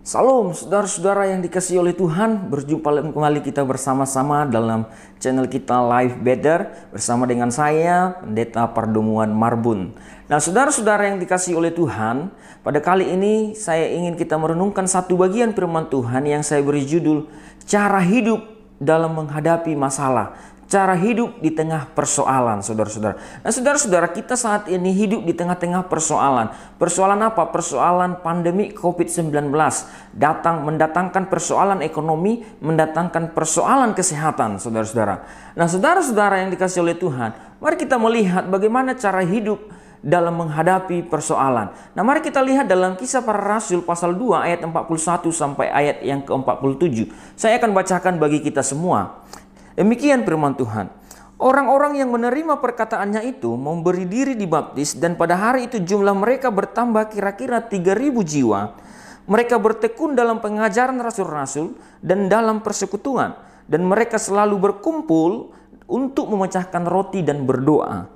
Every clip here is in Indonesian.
Salam saudara-saudara yang dikasih oleh Tuhan Berjumpa kembali kita bersama-sama dalam channel kita Live Better Bersama dengan saya Pendeta Perdomuan Marbun Nah saudara-saudara yang dikasih oleh Tuhan Pada kali ini saya ingin kita merenungkan satu bagian firman Tuhan Yang saya beri judul Cara hidup dalam menghadapi masalah cara hidup di tengah persoalan, saudara-saudara. Nah, saudara-saudara, kita saat ini hidup di tengah-tengah persoalan. Persoalan apa? Persoalan pandemi COVID-19 datang mendatangkan persoalan ekonomi, mendatangkan persoalan kesehatan, saudara-saudara. Nah, saudara-saudara yang dikasih oleh Tuhan, mari kita melihat bagaimana cara hidup dalam menghadapi persoalan. Nah, mari kita lihat dalam kisah para rasul pasal 2 ayat 41 sampai ayat yang ke-47. Saya akan bacakan bagi kita semua. Demikian firman Tuhan. Orang-orang yang menerima perkataannya itu memberi diri dibaptis dan pada hari itu jumlah mereka bertambah kira-kira 3000 jiwa. Mereka bertekun dalam pengajaran rasul-rasul dan dalam persekutuan dan mereka selalu berkumpul untuk memecahkan roti dan berdoa.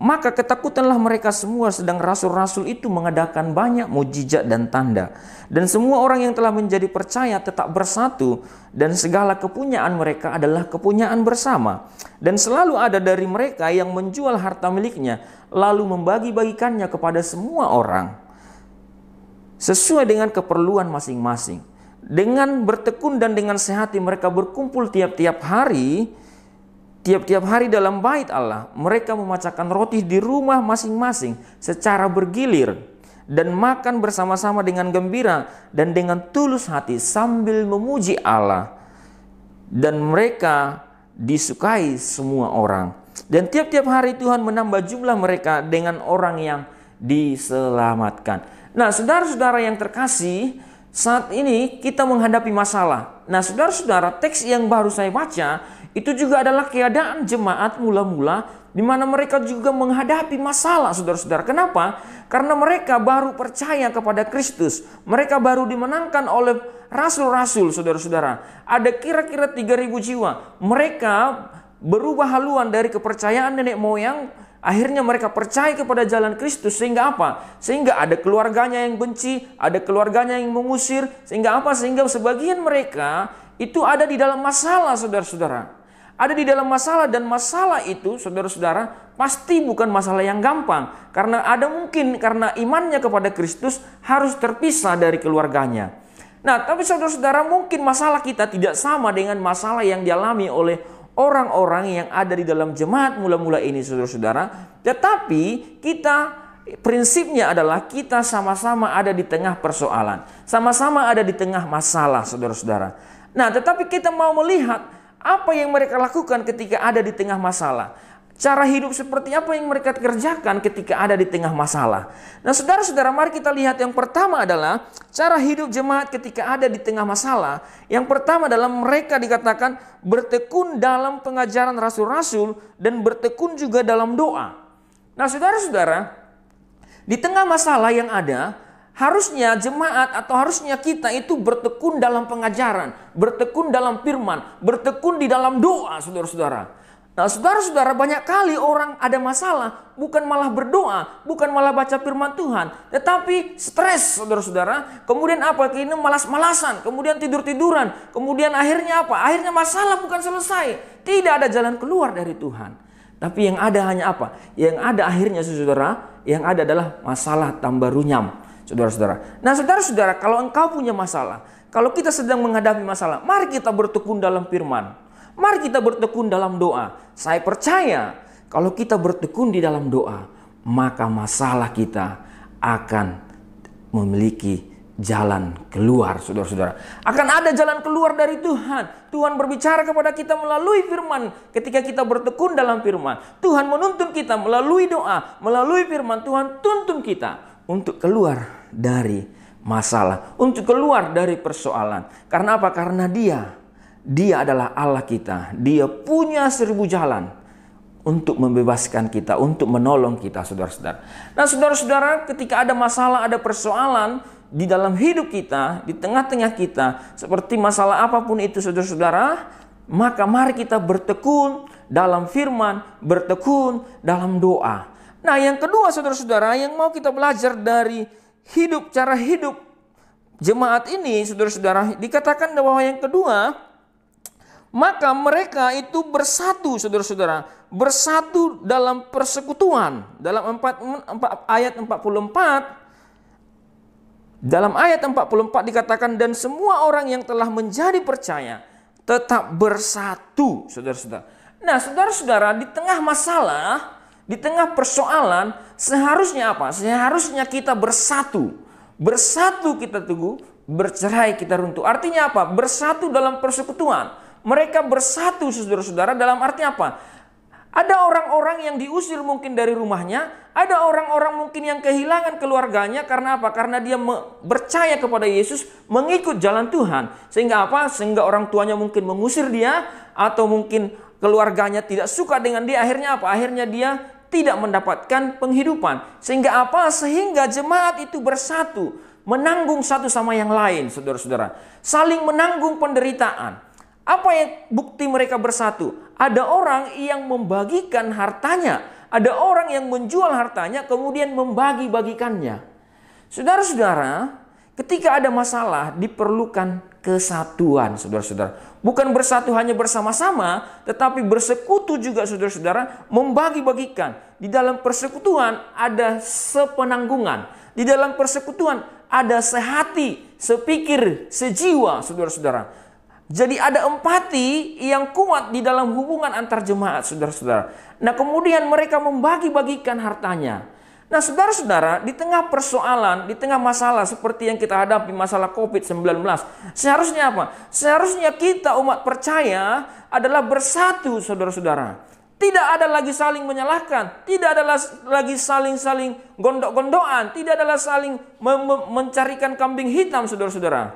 Maka ketakutanlah mereka semua sedang rasul-rasul itu mengadakan banyak mujizat dan tanda. Dan semua orang yang telah menjadi percaya tetap bersatu dan segala kepunyaan mereka adalah kepunyaan bersama. Dan selalu ada dari mereka yang menjual harta miliknya lalu membagi-bagikannya kepada semua orang sesuai dengan keperluan masing-masing. Dengan bertekun dan dengan sehati mereka berkumpul tiap-tiap hari Tiap-tiap hari dalam bait Allah, mereka memacakan roti di rumah masing-masing secara bergilir dan makan bersama-sama dengan gembira dan dengan tulus hati sambil memuji Allah. Dan mereka disukai semua orang. Dan tiap-tiap hari Tuhan menambah jumlah mereka dengan orang yang diselamatkan. Nah, saudara-saudara yang terkasih, saat ini kita menghadapi masalah. Nah, saudara-saudara, teks yang baru saya baca itu juga adalah keadaan jemaat mula-mula di mana mereka juga menghadapi masalah saudara-saudara. Kenapa? Karena mereka baru percaya kepada Kristus. Mereka baru dimenangkan oleh rasul-rasul saudara-saudara. Ada kira-kira 3000 jiwa. Mereka berubah haluan dari kepercayaan nenek moyang Akhirnya mereka percaya kepada jalan Kristus sehingga apa? Sehingga ada keluarganya yang benci, ada keluarganya yang mengusir, sehingga apa? Sehingga sebagian mereka itu ada di dalam masalah saudara-saudara ada di dalam masalah dan masalah itu saudara-saudara pasti bukan masalah yang gampang karena ada mungkin karena imannya kepada Kristus harus terpisah dari keluarganya. Nah, tapi saudara-saudara mungkin masalah kita tidak sama dengan masalah yang dialami oleh orang-orang yang ada di dalam jemaat mula-mula ini saudara-saudara, tetapi kita prinsipnya adalah kita sama-sama ada di tengah persoalan, sama-sama ada di tengah masalah saudara-saudara. Nah, tetapi kita mau melihat apa yang mereka lakukan ketika ada di tengah masalah? Cara hidup seperti apa yang mereka kerjakan ketika ada di tengah masalah? Nah, saudara-saudara, mari kita lihat yang pertama adalah cara hidup jemaat ketika ada di tengah masalah. Yang pertama adalah mereka dikatakan bertekun dalam pengajaran rasul-rasul dan bertekun juga dalam doa. Nah, saudara-saudara, di tengah masalah yang ada, Harusnya jemaat atau harusnya kita itu bertekun dalam pengajaran, bertekun dalam firman, bertekun di dalam doa, saudara-saudara. Nah, saudara-saudara, banyak kali orang ada masalah, bukan malah berdoa, bukan malah baca firman Tuhan, tetapi stres, saudara-saudara. Kemudian apa? Ini malas-malasan, kemudian tidur-tiduran, kemudian akhirnya apa? Akhirnya masalah bukan selesai. Tidak ada jalan keluar dari Tuhan. Tapi yang ada hanya apa? Yang ada akhirnya saudara, yang ada adalah masalah tambah runyam, saudara-saudara. Nah, saudara-saudara, kalau engkau punya masalah, kalau kita sedang menghadapi masalah, mari kita bertekun dalam firman. Mari kita bertekun dalam doa. Saya percaya kalau kita bertekun di dalam doa, maka masalah kita akan memiliki jalan keluar, saudara-saudara. Akan ada jalan keluar dari Tuhan. Tuhan berbicara kepada kita melalui firman. Ketika kita bertekun dalam firman, Tuhan menuntun kita melalui doa, melalui firman. Tuhan tuntun kita untuk keluar dari masalah, untuk keluar dari persoalan. Karena apa? Karena Dia, Dia adalah Allah kita. Dia punya seribu jalan untuk membebaskan kita, untuk menolong kita, saudara-saudara. Nah, saudara-saudara, ketika ada masalah, ada persoalan di dalam hidup kita, di tengah-tengah kita, seperti masalah apapun itu, saudara-saudara, maka mari kita bertekun dalam firman, bertekun dalam doa. Nah, yang kedua, saudara-saudara, yang mau kita belajar dari hidup, cara hidup jemaat ini, saudara-saudara, dikatakan bahwa yang kedua, maka mereka itu bersatu, saudara-saudara, bersatu dalam persekutuan. Dalam 4, 4, ayat 44, dalam ayat 44 dikatakan, dan semua orang yang telah menjadi percaya tetap bersatu, saudara-saudara. Nah, saudara-saudara, di tengah masalah, di tengah persoalan seharusnya apa? Seharusnya kita bersatu. Bersatu kita tunggu, bercerai kita runtuh. Artinya apa? Bersatu dalam persekutuan. Mereka bersatu saudara-saudara dalam arti apa? Ada orang-orang yang diusir mungkin dari rumahnya, ada orang-orang mungkin yang kehilangan keluarganya karena apa? Karena dia percaya kepada Yesus, mengikut jalan Tuhan. Sehingga apa? Sehingga orang tuanya mungkin mengusir dia atau mungkin keluarganya tidak suka dengan dia, akhirnya apa? Akhirnya dia tidak mendapatkan penghidupan. Sehingga apa? Sehingga jemaat itu bersatu, menanggung satu sama yang lain, saudara-saudara. Saling menanggung penderitaan. Apa yang bukti mereka bersatu? Ada orang yang membagikan hartanya, ada orang yang menjual hartanya kemudian membagi-bagikannya. Saudara-saudara, ketika ada masalah diperlukan kesatuan, saudara-saudara. Bukan bersatu hanya bersama-sama, tetapi bersekutu juga saudara-saudara membagi-bagikan. Di dalam persekutuan ada sepenanggungan. Di dalam persekutuan ada sehati, sepikir, sejiwa saudara-saudara. Jadi ada empati yang kuat di dalam hubungan antar jemaat saudara-saudara. Nah kemudian mereka membagi-bagikan hartanya Nah, saudara-saudara, di tengah persoalan, di tengah masalah seperti yang kita hadapi, masalah COVID-19, seharusnya apa? Seharusnya kita umat percaya adalah bersatu, saudara-saudara. Tidak ada lagi saling menyalahkan, tidak ada lagi saling-saling gondok-gondokan, tidak ada lagi saling mencarikan kambing hitam, saudara-saudara.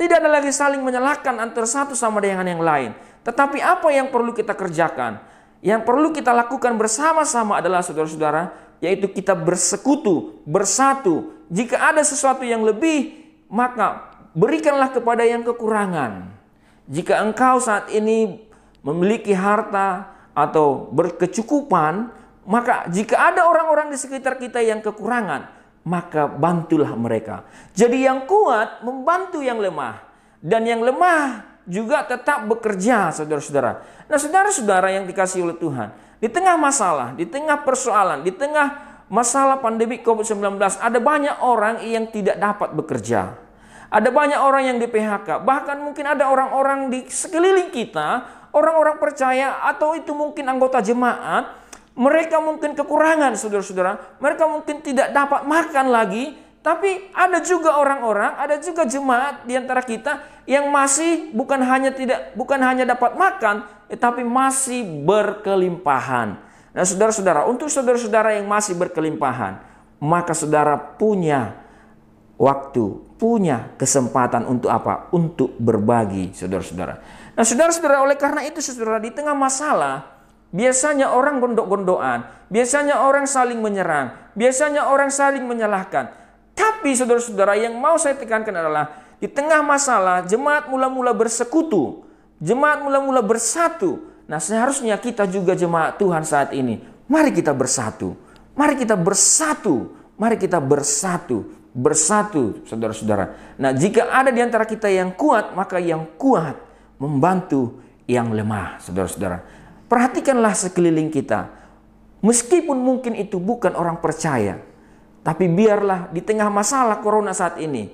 Tidak ada lagi saling menyalahkan antara satu sama dengan yang lain. Tetapi apa yang perlu kita kerjakan? Yang perlu kita lakukan bersama-sama adalah saudara-saudara yaitu kita bersekutu, bersatu. Jika ada sesuatu yang lebih, maka berikanlah kepada yang kekurangan. Jika engkau saat ini memiliki harta atau berkecukupan, maka jika ada orang-orang di sekitar kita yang kekurangan, maka bantulah mereka. Jadi yang kuat membantu yang lemah dan yang lemah juga tetap bekerja, saudara-saudara. Nah, saudara-saudara yang dikasih oleh Tuhan, di tengah masalah, di tengah persoalan, di tengah masalah pandemi COVID-19, ada banyak orang yang tidak dapat bekerja. Ada banyak orang yang di PHK, bahkan mungkin ada orang-orang di sekeliling kita, orang-orang percaya atau itu mungkin anggota jemaat, mereka mungkin kekurangan saudara-saudara, mereka mungkin tidak dapat makan lagi, tapi ada juga orang-orang, ada juga jemaat di antara kita yang masih bukan hanya tidak bukan hanya dapat makan, tetapi eh, masih berkelimpahan. Nah, saudara-saudara, untuk saudara-saudara yang masih berkelimpahan, maka saudara punya waktu, punya kesempatan untuk apa? Untuk berbagi, saudara-saudara. Nah, saudara-saudara, oleh karena itu saudara di tengah masalah Biasanya orang gondok-gondokan, biasanya orang saling menyerang, biasanya orang saling menyalahkan. Tapi saudara-saudara yang mau saya tekankan adalah di tengah masalah jemaat mula-mula bersekutu, jemaat mula-mula bersatu. Nah, seharusnya kita juga jemaat Tuhan saat ini. Mari kita bersatu. Mari kita bersatu. Mari kita bersatu. Bersatu, saudara-saudara. Nah, jika ada di antara kita yang kuat, maka yang kuat membantu yang lemah, saudara-saudara. Perhatikanlah sekeliling kita. Meskipun mungkin itu bukan orang percaya, tapi biarlah di tengah masalah corona saat ini,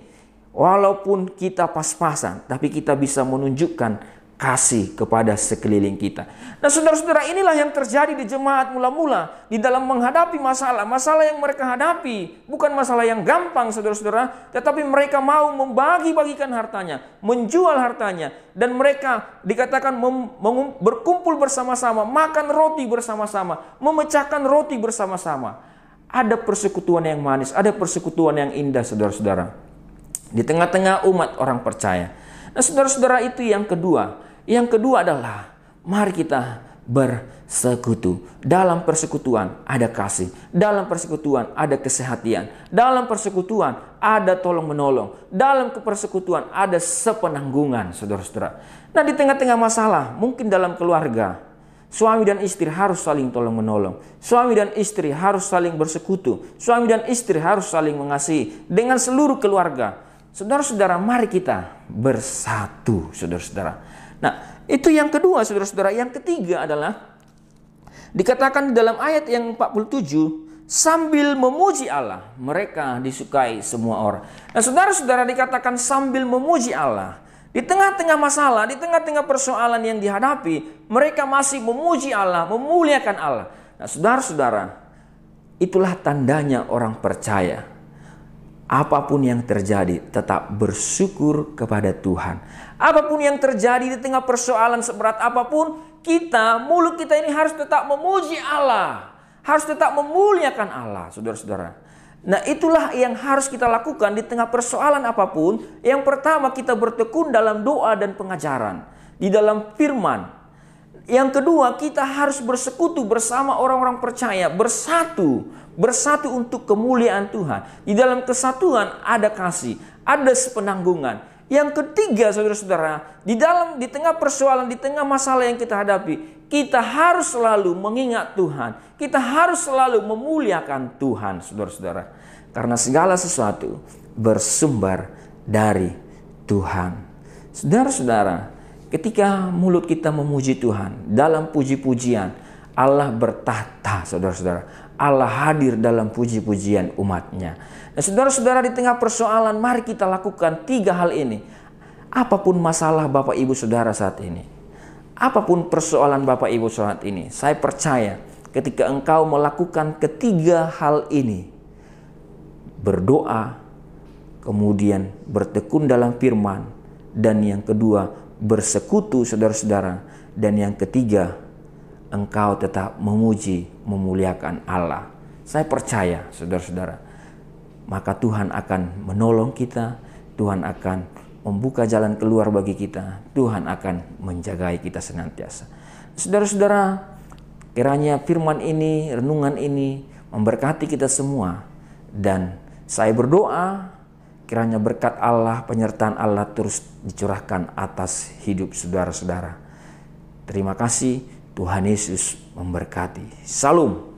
walaupun kita pas-pasan, tapi kita bisa menunjukkan kasih kepada sekeliling kita. Nah saudara-saudara inilah yang terjadi di jemaat mula-mula di dalam menghadapi masalah. Masalah yang mereka hadapi bukan masalah yang gampang saudara-saudara. Tetapi mereka mau membagi-bagikan hartanya, menjual hartanya. Dan mereka dikatakan berkumpul bersama-sama, makan roti bersama-sama, memecahkan roti bersama-sama. Ada persekutuan yang manis, ada persekutuan yang indah saudara-saudara. Di tengah-tengah umat orang percaya. Nah saudara-saudara itu yang kedua. Yang kedua adalah mari kita bersekutu. Dalam persekutuan ada kasih, dalam persekutuan ada kesehatian, dalam persekutuan ada tolong menolong, dalam persekutuan ada sepenanggungan, saudara-saudara. Nah, di tengah-tengah masalah, mungkin dalam keluarga, Suami dan istri harus saling tolong menolong. Suami dan istri harus saling bersekutu. Suami dan istri harus saling mengasihi dengan seluruh keluarga. Saudara-saudara, mari kita bersatu, saudara-saudara. Nah, itu yang kedua, saudara-saudara. Yang ketiga adalah dikatakan dalam ayat yang 47 sambil memuji Allah, mereka disukai semua orang. Nah, saudara-saudara dikatakan sambil memuji Allah. Di tengah-tengah masalah, di tengah-tengah persoalan yang dihadapi, mereka masih memuji Allah, memuliakan Allah. Nah, saudara-saudara, itulah tandanya orang percaya. Apapun yang terjadi, tetap bersyukur kepada Tuhan. Apapun yang terjadi di tengah persoalan seberat apapun, kita, mulut kita ini harus tetap memuji Allah, harus tetap memuliakan Allah, saudara-saudara. Nah, itulah yang harus kita lakukan di tengah persoalan apapun. Yang pertama, kita bertekun dalam doa dan pengajaran di dalam firman. Yang kedua, kita harus bersekutu bersama orang-orang percaya, bersatu, bersatu untuk kemuliaan Tuhan. Di dalam kesatuan ada kasih, ada sepenanggungan. Yang ketiga, saudara-saudara, di dalam di tengah persoalan, di tengah masalah yang kita hadapi, kita harus selalu mengingat Tuhan. Kita harus selalu memuliakan Tuhan, saudara-saudara. Karena segala sesuatu bersumber dari Tuhan. Saudara-saudara, ketika mulut kita memuji Tuhan dalam puji-pujian, Allah bertahta, saudara-saudara. Allah hadir dalam puji-pujian umatnya. Nah saudara-saudara di tengah persoalan mari kita lakukan tiga hal ini. Apapun masalah Bapak Ibu Saudara saat ini. Apapun persoalan Bapak Ibu saat ini. Saya percaya ketika engkau melakukan ketiga hal ini. Berdoa, kemudian bertekun dalam firman, dan yang kedua bersekutu saudara-saudara, dan yang ketiga engkau tetap memuji, memuliakan Allah. Saya percaya, saudara-saudara, maka Tuhan akan menolong kita, Tuhan akan membuka jalan keluar bagi kita, Tuhan akan menjagai kita senantiasa. Saudara-saudara, kiranya firman ini, renungan ini memberkati kita semua dan saya berdoa kiranya berkat Allah, penyertaan Allah terus dicurahkan atas hidup saudara-saudara. Terima kasih. Tuhan Yesus memberkati. Salam.